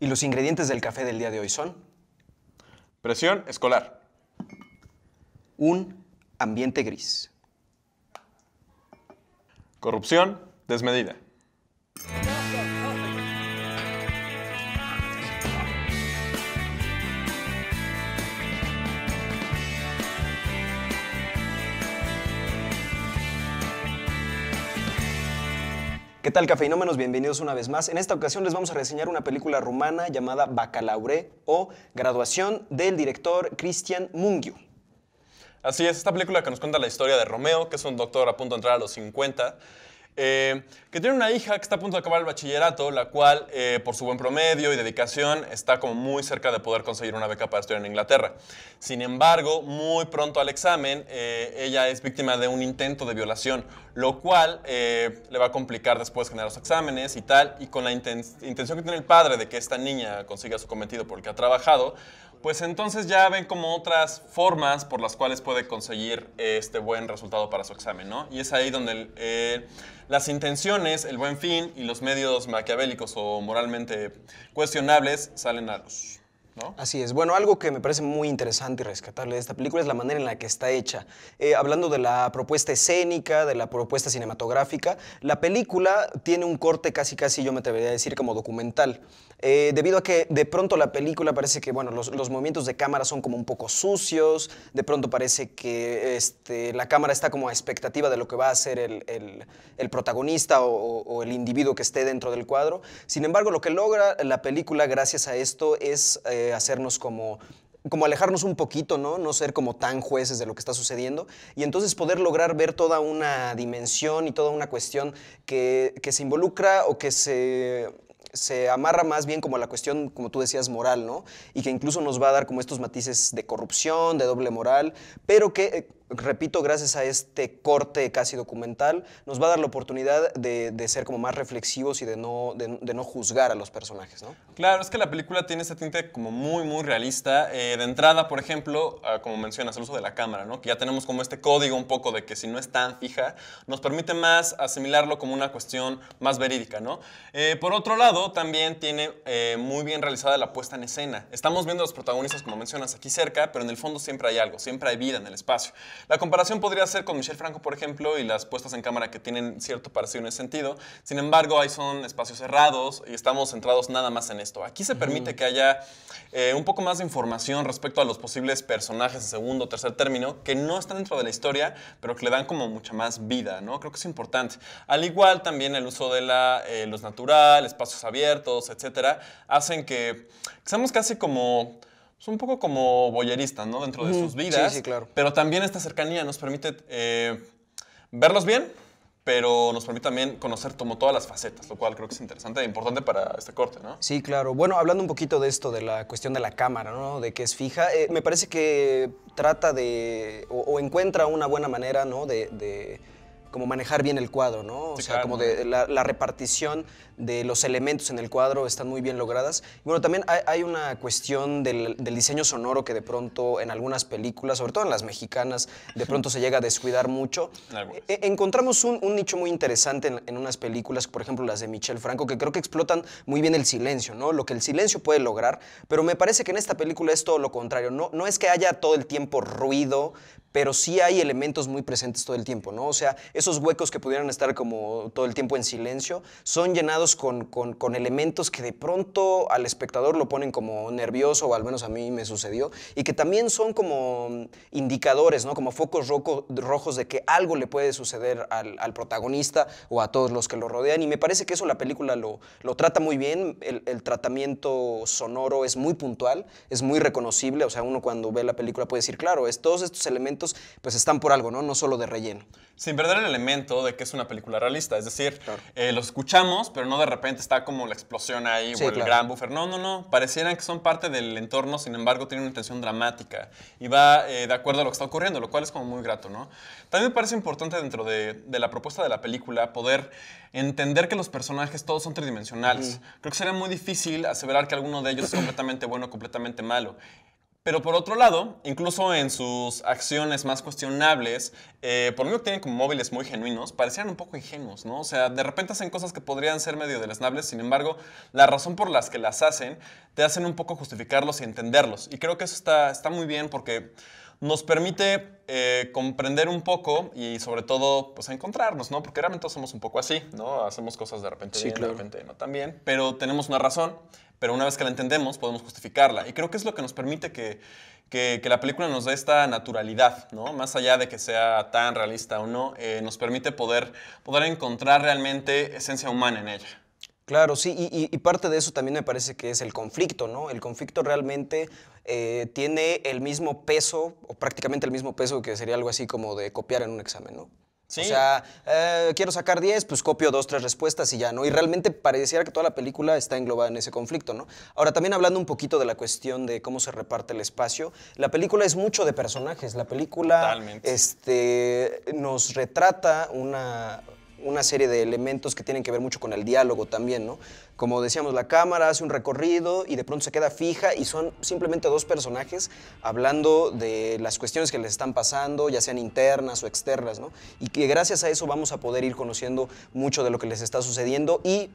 Y los ingredientes del café del día de hoy son presión escolar, un ambiente gris, corrupción desmedida, ¿Qué tal, cafeinómenos? Bienvenidos una vez más. En esta ocasión les vamos a reseñar una película rumana llamada Bacalaure o Graduación del director Cristian Mungiu. Así es, esta película que nos cuenta la historia de Romeo, que es un doctor a punto de entrar a los 50 eh, que tiene una hija que está a punto de acabar el bachillerato, la cual, eh, por su buen promedio y dedicación, está como muy cerca de poder conseguir una beca para estudiar en Inglaterra. Sin embargo, muy pronto al examen, eh, ella es víctima de un intento de violación, lo cual le va a complicar después generar los exámenes y tal, y con la intención que tiene el padre de que esta niña consiga su cometido porque ha trabajado, pues entonces ya ven como otras formas por las cuales puede conseguir este buen resultado para su examen, ¿no? Y es ahí donde el, las intenciones, el buen fin y los medios maquiavélicos o moralmente cuestionables salen a luz. Así es. Bueno, algo que me parece muy interesante y rescatable de esta película es la manera en la que está hecha. Eh, hablando de la propuesta escénica, de la propuesta cinematográfica, la película tiene un corte casi, casi, yo me atrevería a decir, como documental. Eh, debido a que de pronto la película parece que, bueno, los, los, movimientos de cámara son como un poco sucios, de pronto parece que este, la cámara está como a expectativa de lo que va a hacer el, protagonista o, el individuo que esté dentro del cuadro. Sin embargo, lo que logra la película gracias a esto es... Eh, hacernos como como alejarnos un poquito, ¿no? No ser como tan jueces de lo que está sucediendo y entonces poder lograr ver toda una dimensión y toda una cuestión que, se involucra o que se se amarra más bien como la cuestión, como tú decías, moral, ¿no? Y que incluso nos va a dar como estos matices de corrupción, de doble moral, pero que eh, repito, gracias a este corte casi documental, nos va a dar la oportunidad de, ser como más reflexivos y de no, de, no juzgar a los personajes, Claro, es que la película tiene ese tinte como muy, muy realista. Eh, de entrada, por ejemplo, ah, como mencionas, el uso de la cámara, Que ya tenemos como este código un poco de que si no es tan fija, nos permite más asimilarlo como una cuestión más verídica, eh, por otro lado, también tiene eh, muy bien realizada la puesta en escena. Estamos viendo a los protagonistas, como mencionas, aquí cerca, pero en el fondo siempre hay algo, siempre hay vida en el espacio. La comparación podría ser con Michel Franco, por ejemplo, y las puestas en cámara que tienen cierto parecido en ese sentido. Sin embargo, ahí son espacios cerrados y estamos centrados nada más en esto. Aquí se permite que haya eh, un poco más de información respecto a los posibles personajes de segundo o tercer término que no están dentro de la historia, pero que le dan como mucha más vida, ¿no? Creo que es importante. Al igual también el uso de la, eh, luz natural, espacios abiertos, etcétera, hacen que, que seamos casi como son un poco como boyeristas, ¿no? Dentro de sus vidas. Sí, sí, claro. Pero también esta cercanía nos permite eh, verlos bien, pero nos permite también conocer como todas las facetas, lo cual creo que es interesante e importante para este corte, ¿no? Sí, claro. Bueno, hablando un poquito de esto, de la cuestión de la cámara, ¿no? De que es fija, eh, me parece que trata de, o, encuentra una buena manera, ¿no? de como manejar bien el cuadro, ¿no? O sea, como de la, repartición de los elementos en el cuadro están muy bien logradas. bueno, también hay, una cuestión del, diseño sonoro que de pronto en algunas películas, sobre todo en las mexicanas, de pronto se llega a descuidar mucho. E, encontramos un, nicho muy interesante en, unas películas, por ejemplo las de Michel Franco, que creo que explotan muy bien el silencio, ¿no? Lo que el silencio puede lograr, pero me parece que en esta película es todo lo contrario. No, no es que haya todo el tiempo ruido, pero sí hay elementos muy presentes todo el tiempo, ¿no? O sea, es esos huecos que pudieran estar como todo el tiempo en silencio, son llenados con, con, elementos que de pronto al espectador lo ponen como nervioso, o al menos a mí me sucedió, y que también son como indicadores, ¿no? Como focos rojos de que algo le puede suceder al, protagonista o a todos los que lo rodean. Y me parece que eso la película lo, lo trata muy bien, el, tratamiento sonoro es muy puntual, es muy reconocible, o sea, uno cuando ve la película puede decir, claro, es, todos estos elementos pues están por algo, ¿no? No solo de relleno. Sin perder el elemento de que es una película realista. Es decir, eh, los escuchamos, pero no de repente está como la explosión ahí o el gran buffer. No, no, no. Parecieran que son parte del entorno, sin embargo, tienen una intención dramática y va eh, de acuerdo a lo que está ocurriendo, lo cual es como muy grato, ¿no? También me parece importante dentro de, la propuesta de la película poder entender que los personajes todos son tridimensionales. Creo que sería muy difícil aseverar que alguno de ellos es completamente bueno o completamente malo. Pero por otro lado, incluso en sus acciones más cuestionables, eh, por mí que tienen como móviles muy genuinos, parecían un poco ingenuos, ¿no? O sea, de repente hacen cosas que podrían ser medio deleznables, sin embargo, la razón por las que las hacen te hacen un poco justificarlos y entenderlos. Y creo que eso está, está muy bien porque nos permite eh, comprender un poco y sobre todo pues encontrarnos, ¿no? Porque realmente somos un poco así, ¿no? Hacemos cosas de repente sí, de repente no también pero tenemos una razón, pero una vez que la entendemos podemos justificarla. Y creo que es lo que nos permite que, la película nos dé esta naturalidad, ¿no? Más allá de que sea tan realista o no, eh, nos permite poder, poder encontrar realmente esencia humana en ella. Claro, sí, y, parte de eso también me parece que es el conflicto, ¿no? El conflicto realmente eh, tiene el mismo peso, o prácticamente el mismo peso que sería algo así como de copiar en un examen, ¿no? O sea, eh, quiero sacar 10, pues copio dos, tres respuestas y ya, ¿no? Y realmente pareciera que toda la película está englobada en ese conflicto, ¿no? Ahora, también hablando un poquito de la cuestión de cómo se reparte el espacio, la película es mucho de personajes. La película Este, nos retrata una una serie de elementos que tienen que ver mucho con el diálogo también, ¿no? Como decíamos, la cámara hace un recorrido y de pronto se queda fija y son simplemente dos personajes hablando de las cuestiones que les están pasando, ya sean internas o externas, ¿no? Y que gracias a eso vamos a poder ir conociendo mucho de lo que les está sucediendo y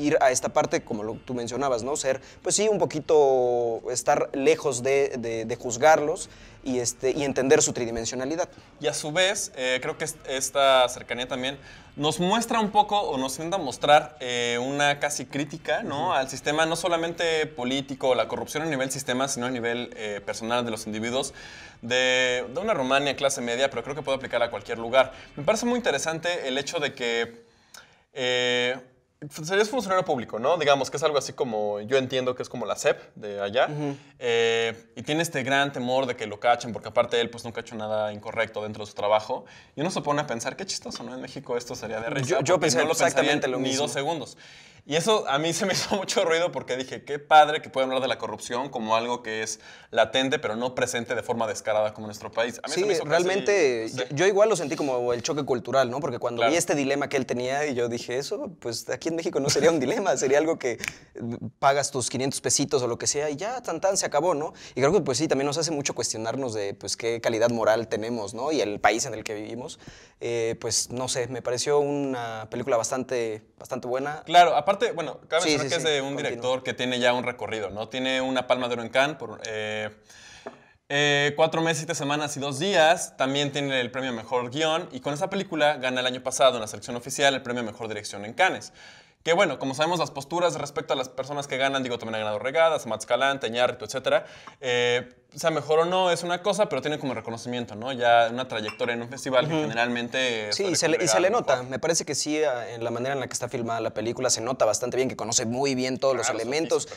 ir a esta parte, como lo, tú mencionabas, ¿no? Ser, pues sí, un poquito, estar lejos de, juzgarlos y, este, y entender su tridimensionalidad. Y a su vez, eh, creo que esta cercanía también nos muestra un poco o nos a mostrar eh, una casi crítica ¿no? al sistema, no solamente político, la corrupción a nivel sistema, sino a nivel eh, personal de los individuos, de, una Rumania clase media, pero creo que puede aplicar a cualquier lugar. Me parece muy interesante el hecho de que serías funcionario público, ¿no? Digamos que es algo así como, yo entiendo que es como la CEP de allá, eh, y tiene este gran temor de que lo cachen, porque aparte él pues nunca ha hecho nada incorrecto dentro de su trabajo, y uno se pone a pensar, qué chistoso, ¿no? En México esto sería de rechazo. Yo, yo pensé exactamente lo ni dos segundos. Y eso a mí se me hizo mucho ruido porque dije, qué padre que puedan hablar de la corrupción como algo que es latente, pero no presente de forma descarada como en nuestro país. sí, realmente yo, igual lo sentí como el choque cultural, ¿no? Porque cuando vi este dilema que él tenía y yo dije, eso, pues aquí en México no sería un dilema, sería algo que mm, pagas tus 500 pesitos o lo que sea y ya, tan tan, se acabó, ¿no? Y creo que pues sí, también nos hace mucho cuestionarnos de pues qué calidad moral tenemos, ¿no? Y el país en el que vivimos. Eh, pues no sé, me pareció una película bastante, bastante buena. Claro, aparte, bueno, cabe que es de un director que tiene ya un recorrido, ¿no? Tiene una palma de oro en Cannes por... Eh, eh, cuatro meses, siete semanas y dos días. También tiene el premio Mejor Guión. Y con esa película gana el año pasado en la selección oficial el premio Mejor Dirección en Cannes. Que bueno, como sabemos, las posturas respecto a las personas que ganan, digo, también ha ganado regadas, Matzcalán, etcétera, O eh, sea mejor o no, es una cosa, pero tiene como reconocimiento, ¿no? Ya una trayectoria en un festival que generalmente. Sí, y se, le, y nota. Me parece que sí, ah, en la manera en la que está filmada la película, se nota bastante bien que conoce muy bien todos ah, los elementos.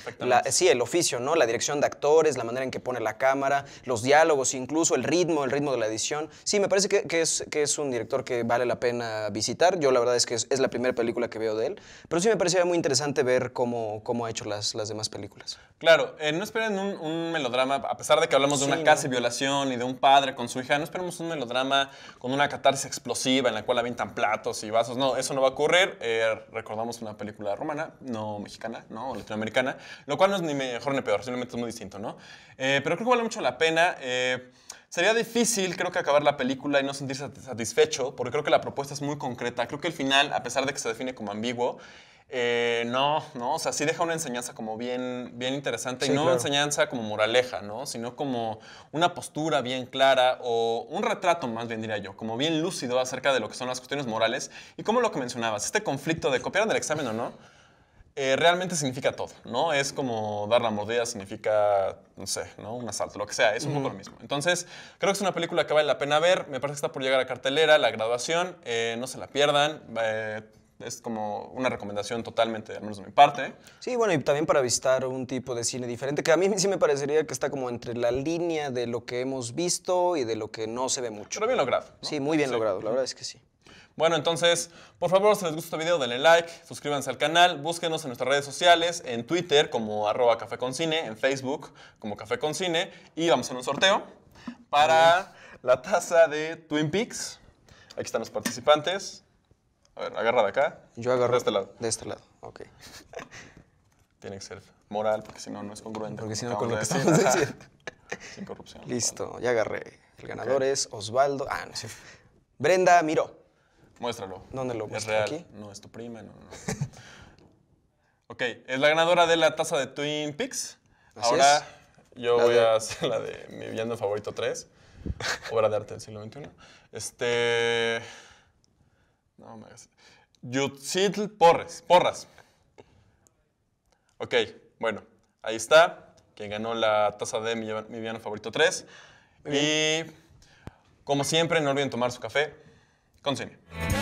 sí, el oficio, ¿no? La dirección de actores, la manera en que pone la cámara, los diálogos, incluso el ritmo, el ritmo de la edición. Sí, me parece que, es, que es un director que vale la pena visitar. Yo, la verdad, es que es la primera película que veo de él pero sí me parecía muy interesante ver cómo, cómo ha hecho las, las demás películas. Claro, eh, no esperen un, melodrama, a pesar de que hablamos de una casi violación y de un padre con su hija, no esperemos un melodrama con una catarsis explosiva en la cual avientan platos y vasos. No, eso no va a ocurrir. Eh, recordamos una película romana, no mexicana, no latinoamericana, lo cual no es ni mejor ni peor, simplemente es muy distinto, ¿no? Eh, pero creo que vale mucho la pena. Sería difícil, creo que, acabar la película y no sentirse satisfecho, porque creo que la propuesta es muy concreta. Creo que el final, a pesar de que se define como ambiguo, eh, no, no, o sea, sí deja una enseñanza como bien, bien interesante y no una enseñanza como moraleja, ¿no? Sino como una postura bien clara o un retrato más bien diría yo, como bien lúcido acerca de lo que son las cuestiones morales y como lo que mencionabas, este conflicto de copiar el examen o no, eh, realmente significa todo, ¿no? Es como dar la mordida significa, no sé, ¿no? Un asalto, lo que sea, es un poco lo mismo. Entonces, creo que es una película que vale la pena ver, me parece que está por llegar a cartelera, la graduación, eh, no se la pierdan. Eh, es como una recomendación totalmente, al menos de mi parte. Sí, bueno, y también para visitar un tipo de cine diferente, que a mí sí me parecería que está como entre la línea de lo que hemos visto y de lo que no se ve mucho. Pero bien logrado. Sí, muy bien logrado, la verdad es que sí. Bueno, entonces, por favor, si les gusta este video, denle like, suscríbanse al canal, búsquenos en nuestras redes sociales, en Twitter como arroba Café con Cine, en Facebook como Café con Cine, y vamos a un sorteo para la taza de Twin Peaks. Aquí están los participantes. A ver, agarra de acá. Yo agarro. De este lado. De este lado, ok. Tiene que ser moral, porque si no, no es congruente. Porque si no, con lo que estamos diciendo. Sin corrupción. Listo, ya agarré. El ganador es Osvaldo. Ah, no sé. Brenda Miró. Muéstralo. ¿Dónde lo muestro? ¿Aquí? No, es tu prima, no, no. ok, es la ganadora de la taza de Twin Peaks. Ahora yo voy a hacer la de mi villano favorito 3, obra de arte del siglo XXI. Este. No me hagas. Yutzitl Porres, Porras. Ok, bueno, ahí está. Quien ganó la taza de mi, villano favorito 3. Y como siempre, no olviden tomar su café con